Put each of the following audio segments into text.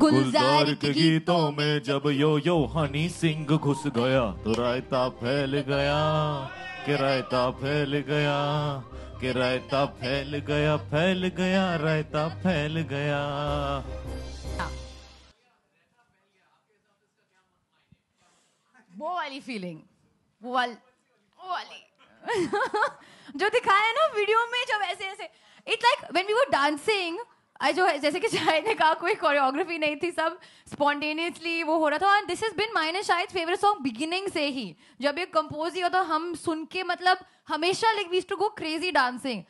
गुलजार के गीतों में जब यो यो हनी सिंह घुस गया तो रायता फैल गया के रायता फैल गया के रायता फैल गया फैल गया रायता फैल गया वो वाली फीलिंग वो वाली वो वाली जो दिखाया ना वीडियो में जब ऐसे ऐसे it like when we were dancing I जो जैसे कि शायद ने कहा कोई कोरियोग्राफी नहीं थी सब स्पॉन्टेनियसली वो हो रहा था and this is been mine शायद फेवरेट सॉन्ग बिगिनिंग से ही जब ये कंपोज ही होता तो हम सुन के मतलब हमेशा like we to go crazy dancing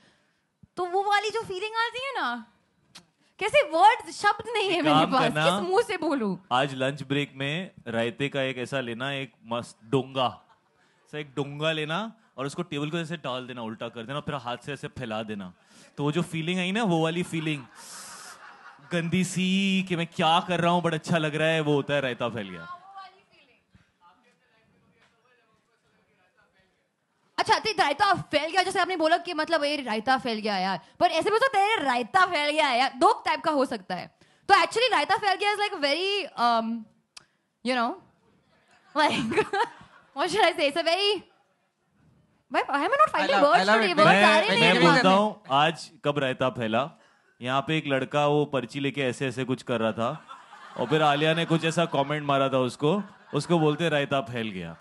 तो वो वाली जो फीलिंग आती है ना कैसे वर्ड शब्द नहीं है मेरे पास किस मुंह से बोलूं आज लंच ब्रेक में रायते का एक ऐसा लेना एक मस्त डोंगा ऐसा एक डोंगा लेना और उसको टेबल को जैसे डाल देना उल्टा कर देना फिर हाथ से ऐसे फैला देना तो वो जो फीलिंग आई ना वो वाली फीलिंग गंदी सी कि मैं क्या कर रहा हूँ बट अच्छा लग रहा है वो होता है रायता फैल गया अच्छा ते तो रायता फैल गया जैसे आपने बोला कि मतलब ये रायता फैल गया यार पर ऐसे में तो तेरे रायता फैल गया यार दो टाइप का हो सकता है तो एक्चुअली रायता फैल गया is like very you know like What should I say? It's a very भाई I am not finding words today words आ रहे नहीं मैं बोलता हूं आज कब रायता फैला यहाँ पे एक लड़का वो पर्ची लेके ऐसे ऐसे कुछ कर रहा था और फिर आलिया ने कुछ ऐसा कमेंट मारा था उसको उसको बोलते रायता फैल गया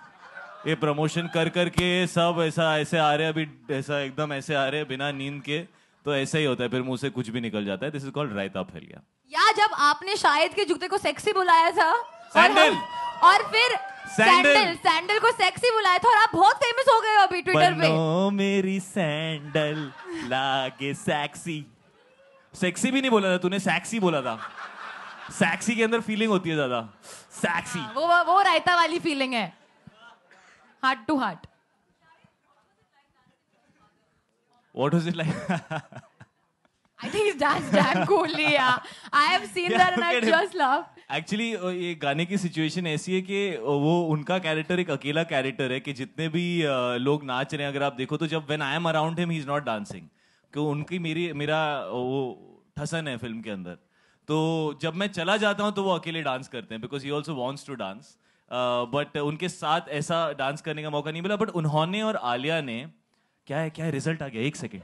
ये प्रमोशन कर कर के सब ऐसा ऐसे आ रहे अभी ऐसा एकदम ऐसे आ रहे बिना नींद के तो ऐसा ही होता है फिर मुंह से कुछ भी निकल जाता है दिस इज कॉल्ड रायता फैल गया या जब आपने शायद के जुगते को सेक्सी बुलाया था और, हम, और फिर सैंडल सैंडल को सेक्सी बुलाया था और आप बहुत फेमस हो गए हो अभी ट्विटर पे मेरी सैंडल लागे सेक्सी सेक्सी भी नहीं बोला था तूने सेक्सी बोला था सेक्सी के अंदर फीलिंग होती है ज्यादा सेक्सी हाँ, वो वो रायता वाली फीलिंग है heart to heart what was it like I think it's just damn cool, yeah. I have seen yeah, that and I just actually ये गाने की सिचुएशन ऐसी है कि वो उनका कैरेक्टर एक अकेला कैरेक्टर है कि जितने भी लोग नाच रहे हैं अगर आप देखो तो जब when I am around him he is not dancing क्यों उनकी मेरी मेरा वो ठसन है फिल्म के अंदर तो जब मैं चला जाता हूँ तो वो अकेले डांस करते हैं because he also wants to dance but उनके साथ ऐसा डांस करने का मौका नहीं मिला बट उन्होंने और आलिया ने क्या है क्या है रिजल्ट आ गया एक सेकेंड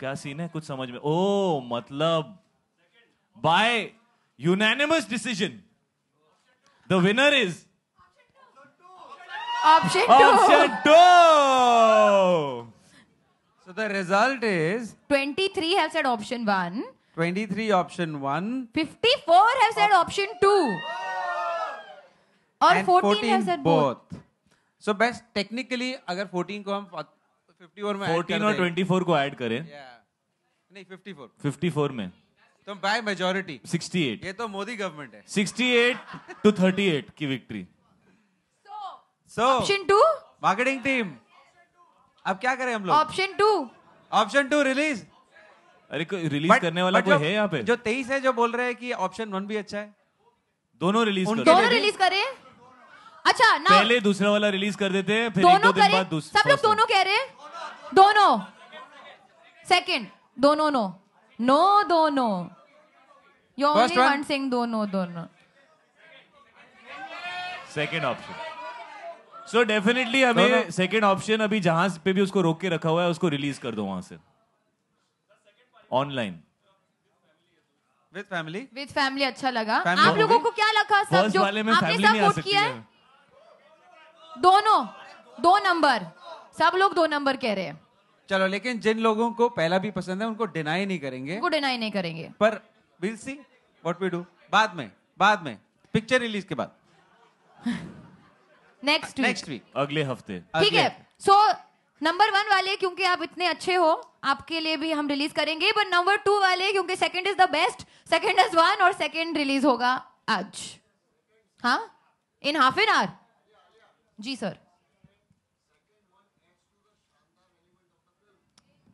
क्या सीन है कुछ समझ में ओ मतलब by unanimous decision the winner is Option two. Option two. So the result is 23 have said option one. 23 option one. 54 have said option two. और and 14, 14 have said both. So best technically अगर 14 को हम 54 में 14 और 24 को add करें. Yeah. नहीं 54. 54 में. तो बाय मेजोरिटी 68 ये तो मोदी गवर्नमेंट है 68 टू 38 की victory so option two marketing team अब क्या करें हम लोग option two option two release अरे कोई रिलीज but, करने वाला कोई है यहाँ पे जो तेईस है जो बोल रहे हैं कि ऑप्शन वन भी अच्छा है दोनों रिलीज कर दोनों रिलीज करें अच्छा ना पहले दूसरा वाला रिलीज कर देते हैं फिर दोनों दो दिन बाद सब लोग दोनों कह रहे हैं दोनों सेकंड दोनों no No, dono. You First only one? one second option so definitely हमें सेकेंड ऑप्शन अभी जहां पे भी उसको रोक के रखा हुआ है उसको रिलीज कर दो वहां से online with family with family अच्छा लगा family. आप लोगों को क्या लगा सब जो आपने सब वोट किया है दोनों दो नंबर सब लोग दो नंबर कह रहे हैं चलो लेकिन जिन लोगों को पहला भी पसंद है उनको डिनाई नहीं करेंगे उनको डिनाई नहीं करेंगे पर will see what we do बाद में बाद में पिक्चर रिलीज के बाद नेक्स्ट नेक्स्ट वीक अगले हफ्ते ठीक है सो नंबर वन वाले क्योंकि आप इतने अच्छे हो आपके लिए भी हम रिलीज करेंगे बट नंबर टू वाले क्योंकि second is the best second is one और सेकंड रिलीज होगा आज हाँ इन हाफ एन आवर जी sir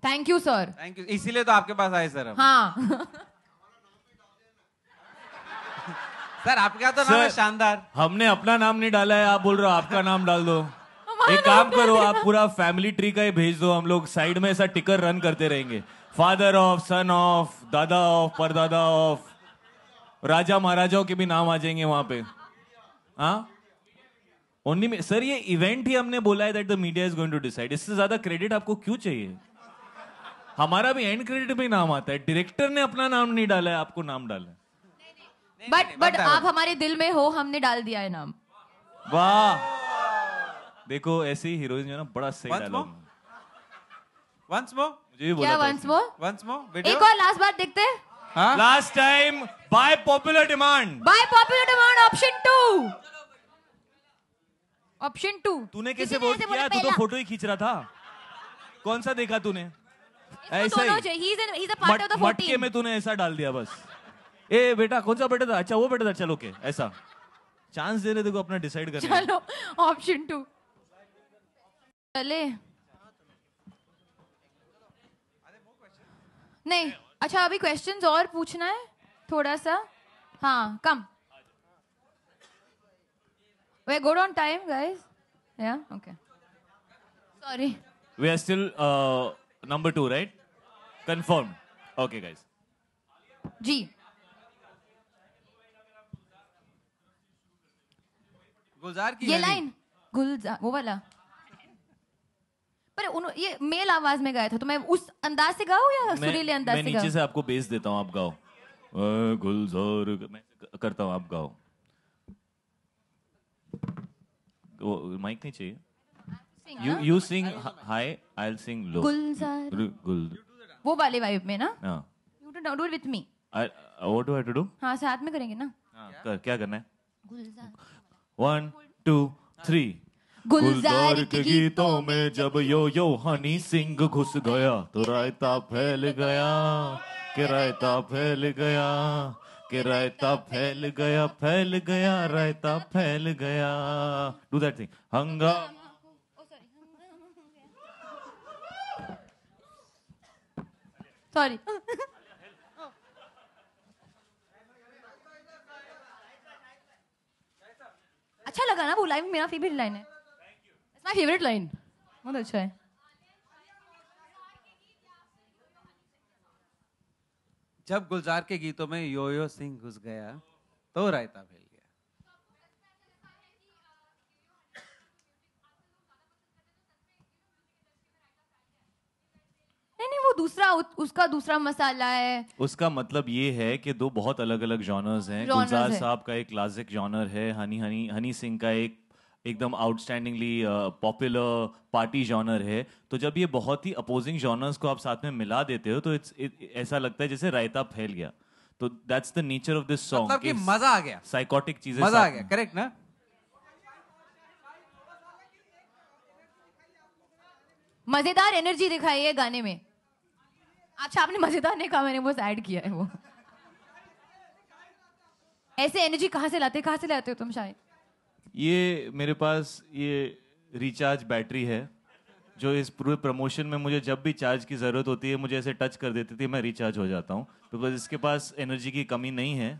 thank you sir thank you इसीलिए तो आपके पास आए सर हाँ सर आपका तो नाम है शानदार हमने अपना नाम नहीं डाला है आप बोल रहे हो आपका नाम डाल दो एक काम करो आप पूरा फैमिली ट्री का ही भेज दो हम लोग साइड में ऐसा टिकर रन करते रहेंगे फादर ऑफ सन ऑफ दादा ऑफ परदादा ऑफ राजा महाराजाओं के भी नाम आ जाएंगे वहां पे हाँ ओनली सर ये इवेंट ही हमने बोला है that the media is going to decide इससे ज्यादा क्रेडिट आपको क्यों चाहिए हमारा भी एंड क्रेडिट में नाम आता है डायरेक्टर ने अपना नाम नहीं डाला है आपको नाम डाला बट बट आप हमारे दिल में हो हमने डाल दिया है नाम वाह देखो ऐसी हीरोइन जो ना बड़ा सही डायलॉग वंस मोर मुझे भी बोला वंस मोर वंस मोर एक और लास्ट बार देखते हैं last time by popular demand by popular demand option two option two तूने कैसे वोट किया तू तो फोटो ही खींच रहा था कौन सा देखा तूने तो ऐसा ही मटके में तूने ऐसा डाल दिया बस ए बेटा कौन सा बेटा था अच्छा वो बेटा था चलो ऐसा चांस दे रहे अपना डिसाइड कर चलो ऑप्शन चले नहीं अच्छा अभी क्वेश्चंस और पूछना है थोड़ा सा हाँ come we good on time guys. या okay sorry We are still number two right confirm okay guys जी गुलजार की ये लाइन गुलजार वो वाला पर उन ये मेल आवाज में गाया था तो मैं उस अंदाज से गाऊं या सुरीले अंदाज से गाऊं मैं नीचे से आपको बेस देता हूं आप गाओ गुलजार मैं करता हूं आप गाओ वो माइक नहीं चाहिए you you sing hi I will sing लो गुलजार गुल वो वाले वाइब में ना you to do it with me what do I to do हां साथ में करेंगे ना हाँ, कर क्या करना है Gulzar one two three Gulzar के गीतों में जब यो यो हनी सिंह घुस गया तो रायता फैल गया के रायता फैल गया के रायता फैल गया फैल गया रायता फैल गया डू दैट थिंग हंगामा सॉरी अच्छा लगा ना वो लाइन मेरा फेवरेट लाइन है इट्स माय फेवरेट लाइन बहुत अच्छा है जब गुलजार के गीतों में यो यो सिंह घुस गया तो रायता भेल नहीं वो दूसरा उसका दूसरा मसाला है उसका मतलब ये है कि दो बहुत अलग अलग जॉनर्स हैं गुलजार साहब का एक क्लासिक जॉनर है हनी हनी हनी सिंह का एक एकदम आउटस्टैंडिंगली पॉपुलर पार्टी जॉनर है तो जब ये बहुत ही अपोजिंग जॉनर्स को आप साथ में मिला देते हो तो इट्स ऐसा लगता है जैसे रायता फैल गया तो that's the nature of this song मतलब कि मजा आ गया साइकोटिक चीजें मजा आ गया करेक्ट ना मजेदार एनर्जी दिखाई है गाने में अच्छा आपने मजेदार नहीं कहा मैंने बस ऐड किया है वो ऐसे एनर्जी कहाँ से लाते कहाँ से लाते हो तुम शायद ये मेरे पास ये रिचार्ज बैटरी है जो इस पूरे प्रमोशन में मुझे जब भी चार्ज की ज़रूरत होती है मुझे ऐसे टच कर देती थी मैं रिचार्ज हो जाता हूँ बिकॉज तो इसके पास एनर्जी की कमी नहीं है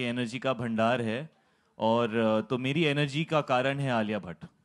ये एनर्जी का भंडार है और तो मेरी एनर्जी का कारण है आलिया भट्ट